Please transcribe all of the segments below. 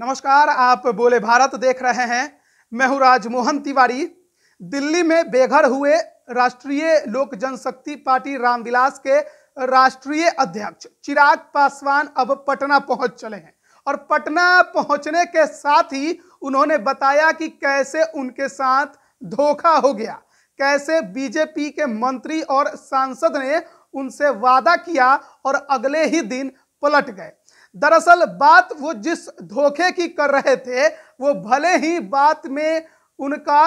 नमस्कार आप बोले भारत देख रहे हैं मैं हूं राजमोहन तिवारी दिल्ली में बेघर हुए राष्ट्रीय लोक जनशक्ति पार्टी रामविलास के राष्ट्रीय अध्यक्ष चिराग पासवान अब पटना पहुंच चले हैं और पटना पहुंचने के साथ ही उन्होंने बताया कि कैसे उनके साथ धोखा हो गया कैसे बीजेपी के मंत्री और सांसद ने उनसे वादा किया और अगले ही दिन पलट गए दरअसल बात वो जिस धोखे की कर रहे थे वो भले ही बात में उनका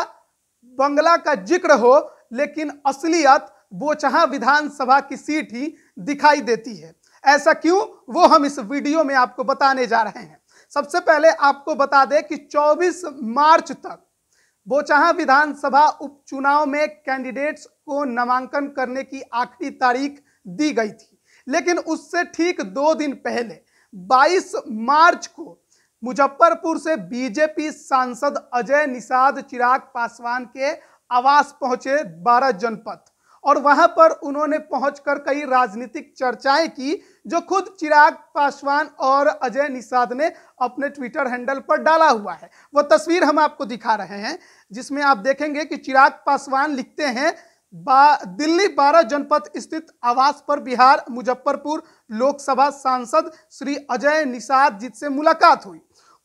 बंगला का जिक्र हो लेकिन असलियत बोचहा विधानसभा की सीट ही दिखाई देती है ऐसा क्यों वो हम इस वीडियो में आपको बताने जा रहे हैं सबसे पहले आपको बता दें कि 24 मार्च तक बोचहा विधानसभा उपचुनाव में कैंडिडेट्स को नामांकन करने की आखिरी तारीख दी गई थी लेकिन उससे ठीक दो दिन पहले 22 मार्च को मुजफ्फरपुर से बीजेपी सांसद अजय निषाद चिराग पासवान के आवास पहुंचे बारह जनपद और वहां पर उन्होंने पहुंचकर कई राजनीतिक चर्चाएं की जो खुद चिराग पासवान और अजय निषाद ने अपने ट्विटर हैंडल पर डाला हुआ है वह तस्वीर हम आपको दिखा रहे हैं जिसमें आप देखेंगे कि चिराग पासवान लिखते हैं बा, दिल्ली बारह जनपद स्थित आवास पर बिहार मुजफ्फरपुर लोकसभा सांसद श्री अजय निषाद जी से मुलाकात हुई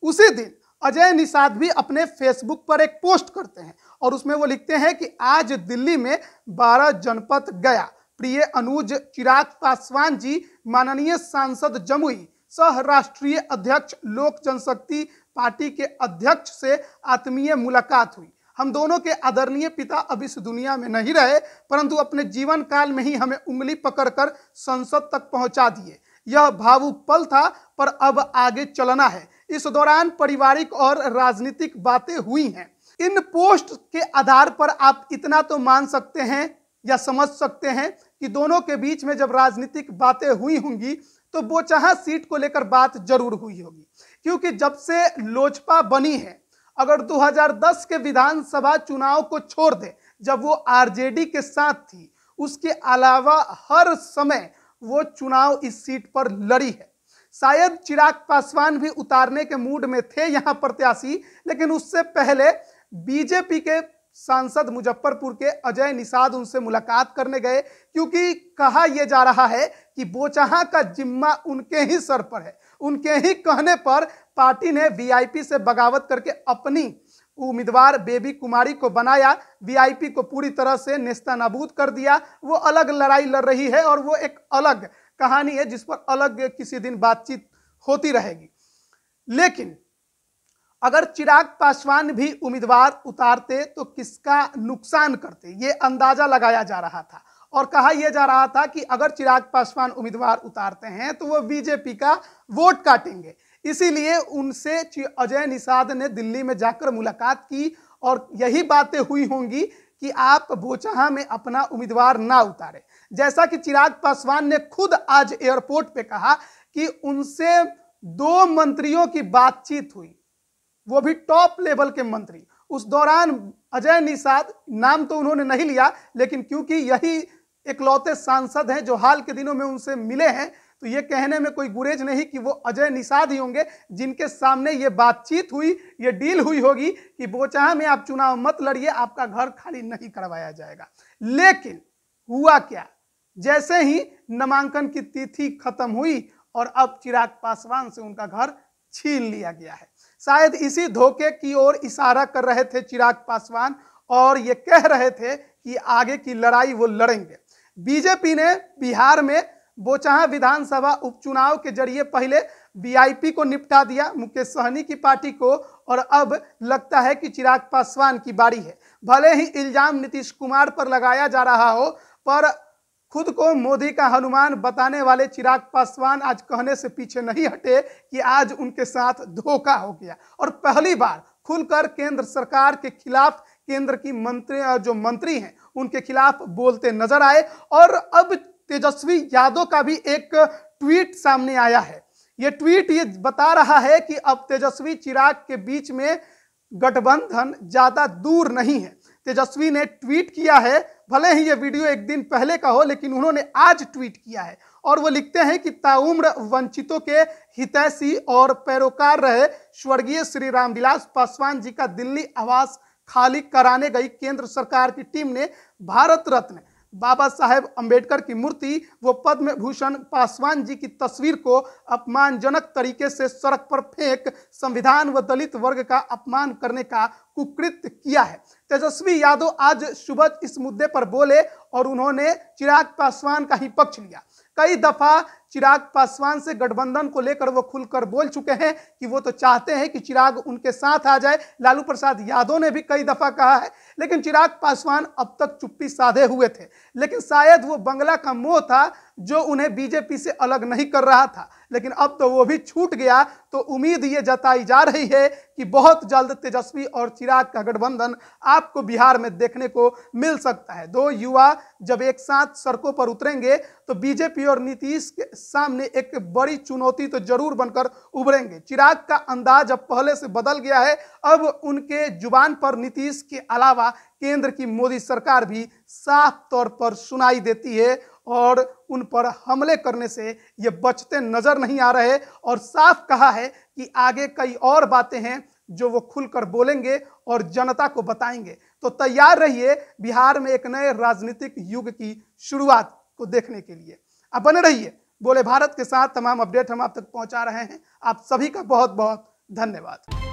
उसी दिन अजय निषाद भी अपने फेसबुक पर एक पोस्ट करते हैं और उसमें वो लिखते हैं कि आज दिल्ली में बारह जनपद गया प्रिय अनुज चिराग पासवान जी माननीय सांसद जमुई सह राष्ट्रीय अध्यक्ष लोक जनशक्ति पार्टी के अध्यक्ष से आत्मीय मुलाकात हुई हम दोनों के आदरणीय पिता अब इस दुनिया में नहीं रहे परंतु अपने जीवन काल में ही हमें उंगली पकड़कर संसद तक पहुंचा दिए यह भावुक पल था पर अब आगे चलना है इस दौरान पारिवारिक और राजनीतिक बातें हुई हैं इन पोस्ट के आधार पर आप इतना तो मान सकते हैं या समझ सकते हैं कि दोनों के बीच में जब राजनीतिक बातें हुई होंगी तो बोचहा सीट को लेकर बात जरूर हुई होगी क्योंकि जब से लोजपा बनी है अगर 2010 के विधानसभा चुनाव को छोड़ दें जब वो आरजेडी के साथ थी उसके अलावा हर समय वो चुनाव इस सीट पर लड़ी है शायद चिराग पासवान भी उतारने के मूड में थे यहाँ प्रत्याशी लेकिन उससे पहले बीजेपी के सांसद मुजफ्फरपुर के अजय निषाद उनसे मुलाकात करने गए क्योंकि कहा यह जा रहा है कि बोचहा का जिम्मा उनके ही सर पर है उनके ही कहने पर पार्टी ने वीआईपी से बगावत करके अपनी उम्मीदवार बेबी कुमारी को बनाया वीआईपी को पूरी तरह से नेस्ता नाबूद कर दिया वो अलग लड़ाई लड़ रही है और वो एक अलग कहानी है जिस पर अलग किसी दिन बातचीत होती रहेगी लेकिन अगर चिराग पासवान भी उम्मीदवार उतारते तो किसका नुकसान करते ये अंदाजा लगाया जा रहा था और कहा यह जा रहा था कि अगर चिराग पासवान उम्मीदवार उतारते हैं तो वो बीजेपी का वोट काटेंगे इसीलिए उनसे अजय निषाद ने दिल्ली में जाकर मुलाकात की और यही बातें हुई होंगी कि आप बोचहा में अपना उम्मीदवार ना उतारे जैसा कि चिराग पासवान ने खुद आज एयरपोर्ट पे कहा कि उनसे दो मंत्रियों की बातचीत हुई वो भी टॉप लेवल के मंत्री उस दौरान अजय निषाद नाम तो उन्होंने नहीं लिया लेकिन क्योंकि यही इकलौते सांसद हैं जो हाल के दिनों में उनसे मिले हैं तो ये कहने में कोई गुरेज नहीं कि वो अजय निषाद ही होंगे जिनके सामने ये बातचीत हुई ये डील हुई होगी कि बोचाह में आप चुनाव मत लड़िए आपका घर खाली नहीं करवाया जाएगा लेकिन हुआ क्या जैसे ही नामांकन की तिथि खत्म हुई और अब चिराग पासवान से उनका घर छीन लिया गया है शायद इसी धोखे की ओर इशारा कर रहे थे चिराग पासवान और ये कह रहे थे कि आगे की लड़ाई वो लड़ेंगे बीजेपी ने बिहार में बोचहा विधानसभा उपचुनाव के जरिए पहले वीआईपी को निपटा दिया मुकेश सहनी की पार्टी को और अब लगता है कि चिराग पासवान की बारी है भले ही इल्जाम नीतीश कुमार पर लगाया जा रहा हो पर खुद को मोदी का हनुमान बताने वाले चिराग पासवान आज कहने से पीछे नहीं हटे कि आज उनके साथ धोखा हो गया और पहली बार खुलकर केंद्र सरकार के खिलाफ केंद्र की मंत्री जो मंत्री हैं उनके खिलाफ बोलते नजर आए और अब तेजस्वी यादव का भी एक ट्वीट सामने आया है ये ट्वीट ये बता रहा है कि अब तेजस्वी चिराग के बीच में गठबंधन ज्यादा दूर नहीं है तेजस्वी ने ट्वीट किया है भले ही ये वीडियो एक दिन पहले का हो लेकिन उन्होंने आज ट्वीट किया है और वो लिखते हैं कि ताउम्र वंचितों के हितैषी और पैरोकार रहे स्वर्गीय श्री रामविलास पासवान जी का दिल्ली आवास खाली कराने गई केंद्र सरकार की टीम ने भारत रत्न बाबा साहेब अंबेडकर की मूर्ति व पद्म भूषण पासवान जी की तस्वीर को अपमानजनक तरीके से सड़क पर फेंक संविधान व दलित वर्ग का अपमान करने का कुकृत किया है तेजस्वी यादव आज सुबह इस मुद्दे पर बोले और उन्होंने चिराग पासवान का ही पक्ष लिया कई दफा चिराग पासवान से गठबंधन को लेकर वो खुलकर बोल चुके हैं कि वो तो चाहते हैं कि चिराग उनके साथ आ जाए लालू प्रसाद यादव ने भी कई दफा कहा है लेकिन चिराग पासवान अब तक चुप्पी साधे हुए थे लेकिन शायद वो बंगला का मोह था जो उन्हें बीजेपी से अलग नहीं कर रहा था लेकिन अब तो वो भी छूट गया तो उम्मीद ये जताई जा रही है कि बहुत जल्द तेजस्वी और चिराग का गठबंधन आपको बिहार में देखने को मिल सकता है दो युवा जब एक साथ सड़कों पर उतरेंगे तो बीजेपी और नीतीश के सामने एक बड़ी चुनौती तो जरूर बनकर उभरेंगे चिराग का अंदाज अब पहले से बदल गया है अब उनके जुबान पर नीतीश के अलावा केंद्र की मोदी सरकार भी साफ तौर पर सुनाई देती है और उन पर हमले करने से ये बचते नज़र नहीं आ रहे और साफ कहा है कि आगे कई और बातें हैं जो वो खुलकर बोलेंगे और जनता को बताएंगे तो तैयार रहिए बिहार में एक नए राजनीतिक युग की शुरुआत को देखने के लिए आप बने रहिए बोले भारत के साथ तमाम अपडेट हम आप तक पहुंचा रहे हैं आप सभी का बहुत बहुत धन्यवाद